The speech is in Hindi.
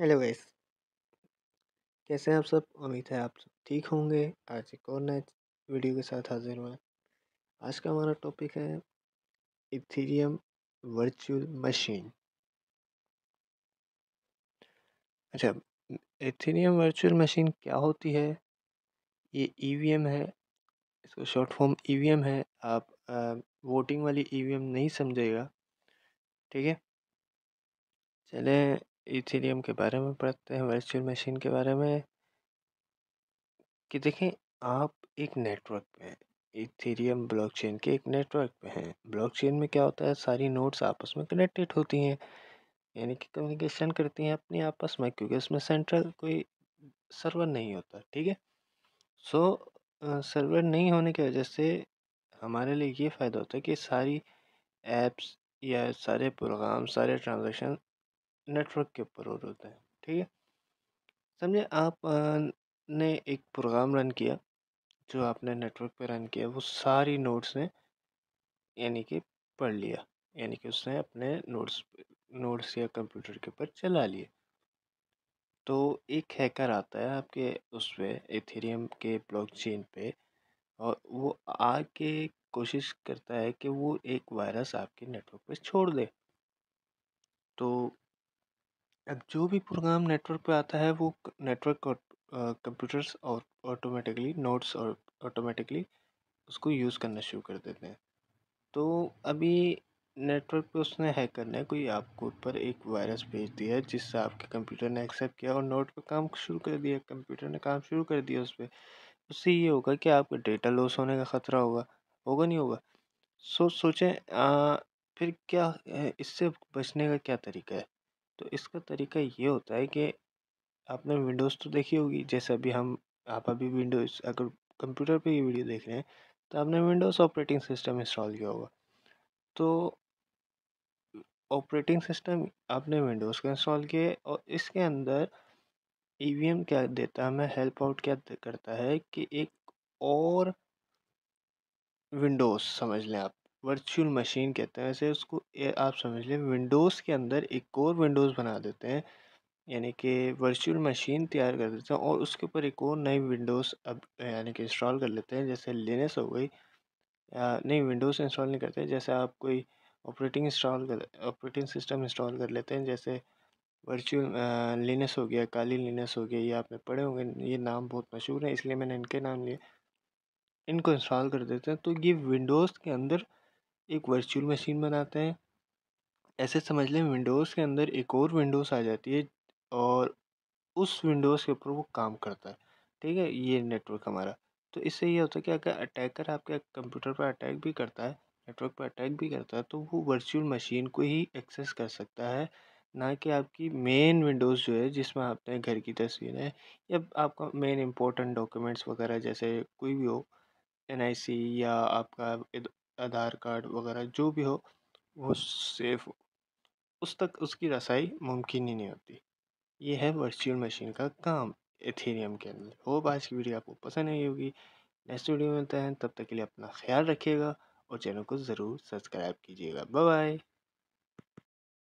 हेलो गाइस कैसे हैं आप सब उम्मीद है आप सब ठीक होंगे आज एक और नए वीडियो के साथ हाजिर हुए आज का हमारा टॉपिक है इथेरियम वर्चुअल मशीन अच्छा इथेरियम वर्चुअल मशीन क्या होती है ये ईवीएम e है इसको शॉर्ट फॉर्म ईवीएम है आप आ, वोटिंग वाली ईवीएम e नहीं समझेगा ठीक है चले इथेरियम के बारे में पढ़ते हैं वर्चुअल मशीन के बारे में कि देखें आप एक नेटवर्क पे हैं इथेरियम ब्लॉकचेन के एक नेटवर्क पे हैं ब्लॉकचेन में क्या होता है सारी नोट्स आपस में कनेक्टेड होती हैं यानी कि कम्युनिकेशन करती हैं अपने आपस में क्योंकि उसमें सेंट्रल कोई सर्वर नहीं होता ठीक है सो सर्वर नहीं होने की वजह से हमारे लिए ये फ़ायदा होता है कि सारी ऐप्स या सारे प्रोग्राम सारे ट्रांजेक्शन नेटवर्क के ऊपर हो रहे होते हैं ठीक है समझे आप ने एक प्रोग्राम रन किया जो आपने नेटवर्क पे रन किया वो सारी नोट्स ने यानी कि पढ़ लिया यानी कि उसने अपने नोट्स नोट्स या कंप्यूटर के ऊपर चला लिए तो एक हैकर आता है आपके उस पर एथेरियम के ब्लॉकचेन पे और वो आके कोशिश करता है कि वो एक वायरस आपके नेटवर्क पे छोड़ दे तो अब जो भी प्रोग्राम नेटवर्क पे आता है वो नेटवर्क कंप्यूटर्स और ऑटोमेटिकली नोट्स और ऑटोमेटिकली उसको यूज़ करना शुरू कर देते हैं तो अभी नेटवर्क पे उसने हैक करना है कोई आपको पर एक वायरस भेज दिया है जिससे आपके कंप्यूटर ने एक्सेप्ट किया और नोट पे काम शुरू कर दिया कंप्यूटर ने काम शुरू कर दिया उस पर उससे ये होगा कि आपका डेटा लॉस होने का ख़तरा होगा होगा नहीं होगा सो सोचें आ, फिर क्या इससे बचने का क्या तरीका है तो इसका तरीका ये होता है कि आपने विंडोज़ तो देखी होगी जैसे अभी हम आप अभी विंडोज़ अगर कंप्यूटर पे ये वीडियो देख रहे हैं तो आपने विंडोज़ ऑपरेटिंग सिस्टम इंस्टॉल किया होगा तो ऑपरेटिंग सिस्टम आपने विंडोज़ का इंस्टॉल किया और इसके अंदर ई क्या देता है हमें हेल्प आउट क्या करता है कि एक और विंडोज़ समझ लें आप वर्चुअल मशीन कहते हैं वैसे उसको आप समझ लें विंडोज़ के अंदर एक और विंडोज़ बना देते हैं यानी कि वर्चुअल मशीन तैयार कर देते हैं और उसके ऊपर एक और नई विंडोज़ अब यानी कि इंस्टॉल कर लेते हैं जैसे लिनक्स हो गई नई विंडोज़ इंस्टॉल नहीं करते जैसे आप कोई ऑपरेटिंग इंस्टॉल कर ऑपरेटिंग सिस्टम इंस्टॉल कर लेते हैं जैसे वर्चुअल लिनस हो गया काली लिनस हो गया ये आपने पढ़े होंगे ये नाम बहुत मशहूर है इसलिए मैंने इनके नाम लिए इनको इंस्टॉल कर देते हैं तो ये विंडोज़ के अंदर एक वर्चुअल मशीन बनाते हैं ऐसे समझ लें विंडोज़ के अंदर एक और विंडोज़ आ जाती है और उस विंडोज़ के ऊपर वो काम करता है ठीक है ये नेटवर्क हमारा तो इससे ये होता है कि अगर अटैकर आपके कंप्यूटर पर अटैक भी करता है नेटवर्क पर अटैक भी करता है तो वो वर्चुअल मशीन को ही एक्सेस कर सकता है ना कि आपकी मेन विंडोज़ जो है जिसमें आपने घर की तस्वीर है या आपका मेन इंपॉर्टेंट डॉक्यूमेंट्स वगैरह जैसे कोई भी हो एन या आपका आधार कार्ड वगैरह जो भी हो वो सेफ हो उस तक उसकी रसाई मुमकिन ही नहीं होती ये है वर्चुअल मशीन का काम एथेरियम के अंदर होप आज की वीडियो आपको पसंद आई होगी नेक्स्ट वीडियो में मिलते हैं तब तक के लिए अपना ख्याल रखिएगा और चैनल को ज़रूर सब्सक्राइब कीजिएगा बाय बाय